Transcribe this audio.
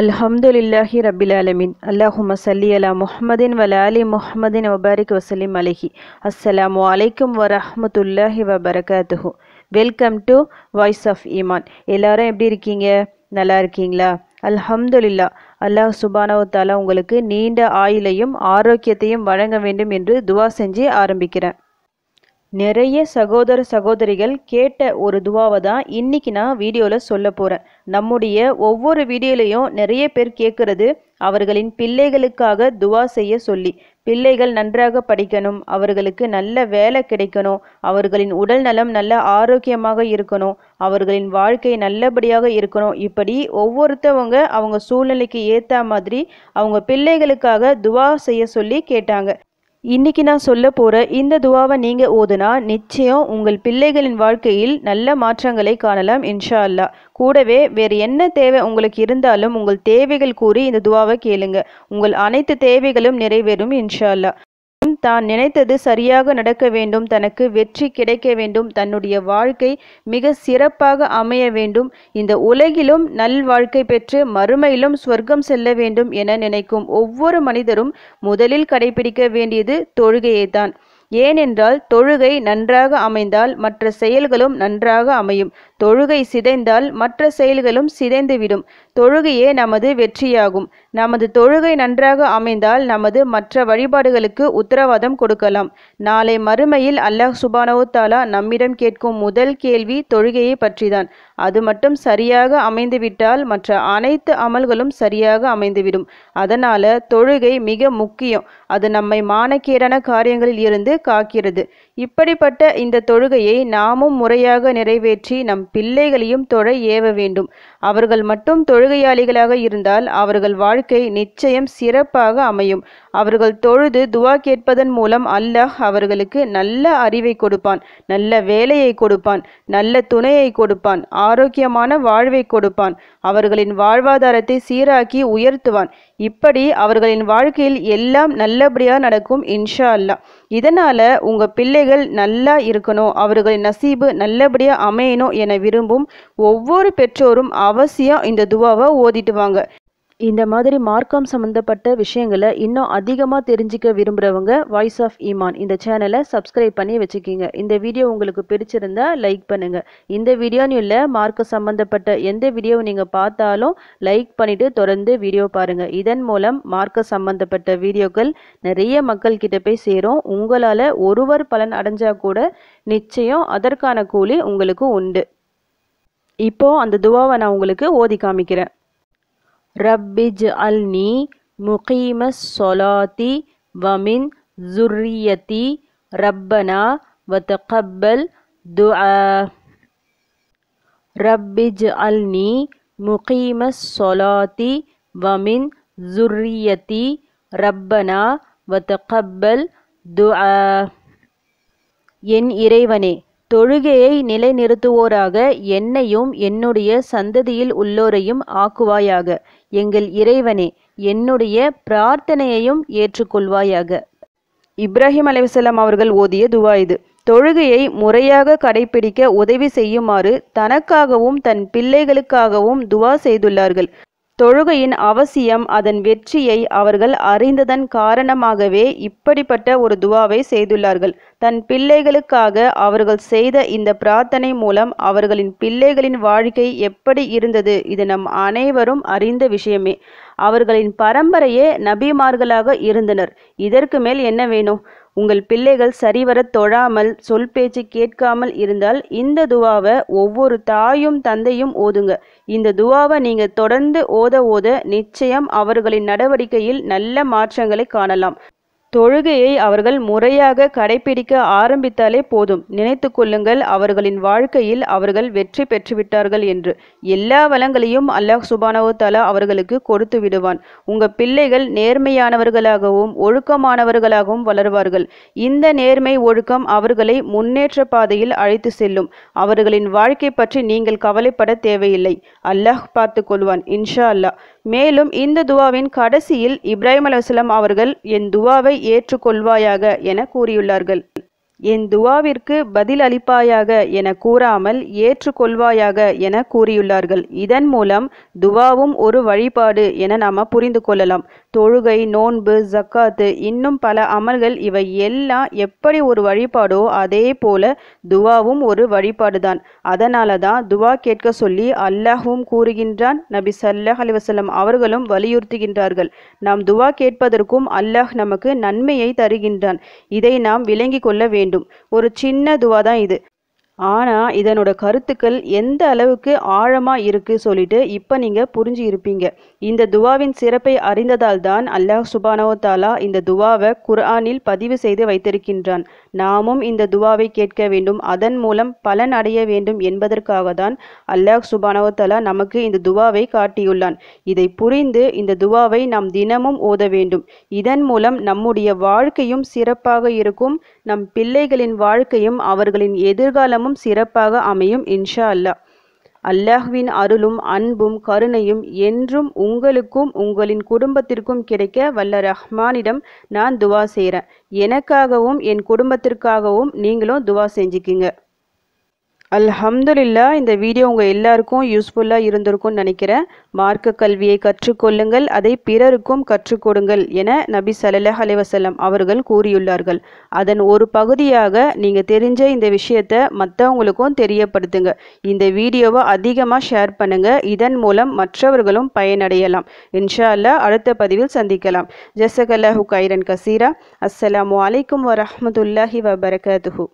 அல்ஹம்துலில்லாஹி ரபில் அலமின் அல்லாஹும சல்லி அலா முஹமதின் வல அலி முஹமதின் வபாரிக் வசலிம் அலஹி அஸ்ஸலாமு அலைக்கும் வரஹமத்துல்லாஹி வபரகாத்து வெல்கம் டு வாய்ஸ் ஆஃப் ஈமான் எல்லாரும் எப்படி இருக்கீங்க நல்லா இருக்கீங்களா அல்ஹம்துலில்லா அல்லாஹ் சுபானவத்தாலா உங்களுக்கு நீண்ட ஆயிலையும் ஆரோக்கியத்தையும் வழங்க வேண்டும் என்று துவா செஞ்சு ஆரம்பிக்கிறேன் நிறைய சகோதர சகோதரிகள் கேட்ட ஒரு துவாவை தான் இன்றைக்கி நான் வீடியோவில் சொல்ல போகிறேன் நம்முடைய ஒவ்வொரு வீடியோலையும் நிறைய பேர் கேட்குறது அவர்களின் பிள்ளைகளுக்காக துவா செய்ய சொல்லி பிள்ளைகள் நன்றாக படிக்கணும் அவர்களுக்கு நல்ல வேலை கிடைக்கணும் அவர்களின் உடல் நலம் நல்ல ஆரோக்கியமாக இருக்கணும் அவர்களின் வாழ்க்கை நல்லபடியாக இருக்கணும் இப்படி ஒவ்வொருத்தவங்க அவங்க சூழ்நிலைக்கு ஏற்ற மாதிரி அவங்க பிள்ளைகளுக்காக துவா செய்ய சொல்லி கேட்டாங்க இன்னைக்கு நான் சொல்ல போகிற இந்த துவாவை நீங்கள் ஓதுனா நிச்சயம் உங்கள் பிள்ளைகளின் வாழ்க்கையில் நல்ல மாற்றங்களை காணலாம் இன்ஷா அல்லா கூடவே வேறு என்ன தேவை உங்களுக்கு இருந்தாலும் உங்கள் தேவைகள் கூறி இந்த துவாவை கேளுங்க உங்கள் அனைத்து தேவைகளும் நிறைவேறும் இன்ஷா அல்லா தான் நினைத்தது சரியாக நடக்க வேண்டும் தனக்கு வெற்றி கிடைக்க வேண்டும் தன்னுடைய வாழ்க்கை மிக சிறப்பாக அமைய வேண்டும் இந்த உலகிலும் நல் வாழ்க்கை பெற்று மறுமையிலும் ஸ்வர்க்கம் செல்ல வேண்டும் என நினைக்கும் ஒவ்வொரு மனிதரும் முதலில் கடைபிடிக்க வேண்டியது தொழுகையை தான் ஏனென்றால் தொழுகை நன்றாக அமைந்தால் மற்ற செயல்களும் நன்றாக அமையும் தொழுகை சிதைந்தால் மற்ற செயல்களும் சிதைந்துவிடும் தொழுகையே நமது வெற்றியாகும் நமது தொழுகை நன்றாக அமைந்தால் நமது மற்ற வழிபாடுகளுக்கு உத்தரவாதம் கொடுக்கலாம் நாளை மறுமையில் அல்லாஹ் சுபானவுத்தாலா நம்மிடம் கேட்கும் முதல் கேள்வி தொழுகையை பற்றிதான் அது மட்டும் சரியாக அமைந்துவிட்டால் மற்ற அனைத்து அமல்களும் சரியாக அமைந்துவிடும் அதனால தொழுகை மிக முக்கியம் அது நம்மை மானக்கேடான காரியங்களில் இருந்து காக்கிறது இப்படிப்பட்ட இந்த தொழுகையை நாமும் முறையாக நிறைவேற்றி நம் பிள்ளைகளையும் தொழ ஏவ வேண்டும் அவர்கள் மட்டும் தொழுகையாளிகளாக இருந்தால் அவர்கள் வாழ்க்கை நிச்சயம் சிறப்பாக அமையும் அவர்கள் தொழுது துவா கேட்பதன் மூலம் அல்லாஹ் அவர்களுக்கு நல்ல அறிவை கொடுப்பான் நல்ல வேலையை கொடுப்பான் நல்ல துணையை கொடுப்பான் ஆரோக்கியமான வாழ்வை கொடுப்பான் அவர்களின் வாழ்வாதாரத்தை சீராக்கி உயர்த்துவான் இப்படி அவர்களின் வாழ்க்கையில் எல்லாம் நல்லபடியாக நடக்கும் இன்ஷா அல்லா இதனால் உங்கள் பிள்ளைகள் நல்லா இருக்கணும் அவர்களின் நசீபு நல்லபடியாக அமையணும் என விரும்பும் ஒவ்வொரு பெற்றோரும் அவசியம் இந்த துவாவை ஓதிட்டு வாங்க இந்த மாதிரி மார்க்கம் சம்மந்தப்பட்ட விஷயங்களை இன்னும் அதிகமாக தெரிஞ்சிக்க விரும்புகிறவங்க வாய்ஸ் ஆஃப் ஈமான் இந்த சேனலை சப்ஸ்கிரைப் பண்ணி வச்சுக்கிங்க இந்த வீடியோ உங்களுக்கு பிடிச்சிருந்தா லைக் பண்ணுங்கள் இந்த வீடியோன்னு இல்லை மார்க்க சம்மந்தப்பட்ட எந்த வீடியோவை நீங்கள் பார்த்தாலும் லைக் பண்ணிவிட்டு தொடர்ந்து வீடியோ பாருங்கள் இதன் மூலம் மார்க்க சம்மந்தப்பட்ட வீடியோக்கள் நிறைய மக்கள்கிட்ட போய் சேரும் உங்களால் ஒருவர் பலன் அடைஞ்சால் கூட நிச்சயம் அதற்கான கூலி உங்களுக்கு உண்டு இப்போது அந்த துவாவை நான் உங்களுக்கு ஓதி காமிக்கிறேன் ரப்பிஜ் அல்னி முகீம சொலாத்தி வமின் ஜுர்ரியத்தி ரப்பனா வத்தகப்பல் துஆ ரப்பிஜ் அல்னி முகீம சொலாத்தி வமின் ஜுர்ரியத்தி ரப்பனா வத்தகப்பல் துஆ என் இறைவனே தொழுகையை நிலைநிறுத்துவோராக என்னையும் என்னுடைய சந்ததியில் உள்ளோரையும் ஆக்குவாயாக எங்கள் இறைவனே என்னுடைய பிரார்த்தனையையும் ஏற்றுக்கொள்வாயாக இப்ராஹிம் அலைவசல்லாம் அவர்கள் ஓதிய துவா இது தொழுகையை முறையாக கடைபிடிக்க உதவி செய்யுமாறு தனக்காகவும் தன் பிள்ளைகளுக்காகவும் துவா செய்துள்ளார்கள் தொழுகையின் அவசியம் அதன் வெற்றியை அவர்கள் அறிந்ததன் காரணமாகவே இப்படிப்பட்ட ஒரு துவாவை செய்துள்ளார்கள் தன் பிள்ளைகளுக்காக அவர்கள் செய்த இந்த பிரார்த்தனை மூலம் அவர்களின் பிள்ளைகளின் வாழ்க்கை எப்படி இருந்தது இது நம் அனைவரும் அறிந்த விஷயமே அவர்களின் பரம்பரையே நபிமார்களாக இருந்தனர் இதற்கு மேல் என்ன வேணும் உங்கள் பிள்ளைகள் சரிவர தொழாமல் சொல் பேச்சு கேட்காமல் இருந்தால் இந்த துவாவை ஒவ்வொரு தாயும் தந்தையும் ஓதுங்க இந்த துவாவை நீங்க தொடர்ந்து ஓத ஓத நிச்சயம் அவர்களின் நடவடிக்கையில் நல்ல மாற்றங்களை காணலாம் தொழுகையை அவர்கள் முறையாக கடைபிடிக்க ஆரம்பித்தாலே போதும் நினைத்து கொள்ளுங்கள் அவர்களின் வாழ்க்கையில் அவர்கள் வெற்றி பெற்றுவிட்டார்கள் என்று எல்லா வளங்களையும் அல்லாஹ் சுபானவோ தலா அவர்களுக்கு கொடுத்து விடுவான் உங்க பிள்ளைகள் நேர்மையானவர்களாகவும் ஒழுக்கமானவர்களாகவும் வளர்வார்கள் இந்த நேர்மை ஒழுக்கம் அவர்களை முன்னேற்ற பாதையில் அழைத்து செல்லும் அவர்களின் வாழ்க்கை பற்றி நீங்கள் கவலைப்பட தேவையில்லை அல்லாஹ் பார்த்து கொள்வான் இன்ஷா அல்லாஹ் மேலும் இந்த துவாவின் கடைசியில் இப்ராஹிம் அலுவலம் அவர்கள் என் துவாவை ஏற்றுக்கொள்வாயாக என கூறியுள்ளார்கள் என் துவாவிற்கு பதில் அளிப்பாயாக என கூறாமல் ஏற்றுக்கொள்வாயாக என கூறியுள்ளார்கள் இதன் மூலம் துவாவும் ஒரு வழிபாடு என நாம் புரிந்து கொள்ளலாம் தொழுகை நோன்பு ஜக்காத்து இன்னும் பல அமல்கள் இவை எல்லாம் எப்படி ஒரு வழிபாடோ அதே போல துவாவும் ஒரு வழிபாடு தான் அதனால தான் துவா கேட்க சொல்லி அல்லாஹும் கூறுகின்றான் நபி சல்லாஹ் அலிவசல்லம் அவர்களும் வலியுறுத்துகின்றார்கள் நாம் துவா கேட்பதற்கும் அல்லாஹ் நமக்கு நன்மையை தருகின்றான் இதை நாம் விளங்கி கொள்ள வேண்டும் ஒரு சின்ன துவா தான் இது ஆனால் இதனோட கருத்துக்கள் எந்த அளவுக்கு ஆழமாக இருக்குது சொல்லிட்டு இப்போ நீங்கள் புரிஞ்சு இருப்பீங்க இந்த துவாவின் சிறப்பை அறிந்ததால் தான் அல்லாஹ் சுபானோ தாலா இந்த துவாவை குர்ஆனில் பதிவு செய்து வைத்திருக்கின்றான் நாமும் இந்த துவாவை கேட்க வேண்டும் அதன் மூலம் பலன் அடைய வேண்டும் என்பதற்காக தான் அல்லாஹ் சுபானோ தாலா நமக்கு இந்த துவாவை காட்டியுள்ளான் இதை புரிந்து இந்த துவாவை நாம் தினமும் ஓத வேண்டும் இதன் மூலம் நம்முடைய வாழ்க்கையும் சிறப்பாக இருக்கும் நம் பிள்ளைகளின் வாழ்க்கையும் அவர்களின் எதிர்காலமும் தினமும் சிறப்பாக அமையும் இன்ஷா அல்லா அல்லாஹ்வின் அருளும் அன்பும் கருணையும் என்றும் உங்களுக்கும் உங்களின் குடும்பத்திற்கும் கிடைக்க வல்ல ரஹ்மானிடம் நான் துவா செய்கிறேன் எனக்காகவும் என் குடும்பத்திற்காகவும் நீங்களும் துவா செஞ்சுக்கிங்க அல்ஹம்துலில்லா இந்த வீடியோ உங்கள் எல்லாருக்கும் யூஸ்ஃபுல்லாக இருந்திருக்கும்னு நினைக்கிறேன் மார்க்க கல்வியை கற்றுக்கொள்ளுங்கள் அதை பிறருக்கும் கற்றுக்கொடுங்கள் என நபி சல்லாஹ் அலைவசல்லம் அவர்கள் கூறியுள்ளார்கள் அதன் ஒரு பகுதியாக நீங்கள் தெரிஞ்ச இந்த விஷயத்தை மற்றவங்களுக்கும் தெரியப்படுத்துங்க இந்த வீடியோவை அதிகமாக ஷேர் பண்ணுங்கள் இதன் மூலம் மற்றவர்களும் பயனடையலாம் இன்ஷா அடுத்த பதிவில் சந்திக்கலாம் ஜசகல்லாஹு கைரன் கசீரா அஸ்ஸலாமு அலைக்கும் வரமத்துல்லாஹி வபரகாத்துஹூ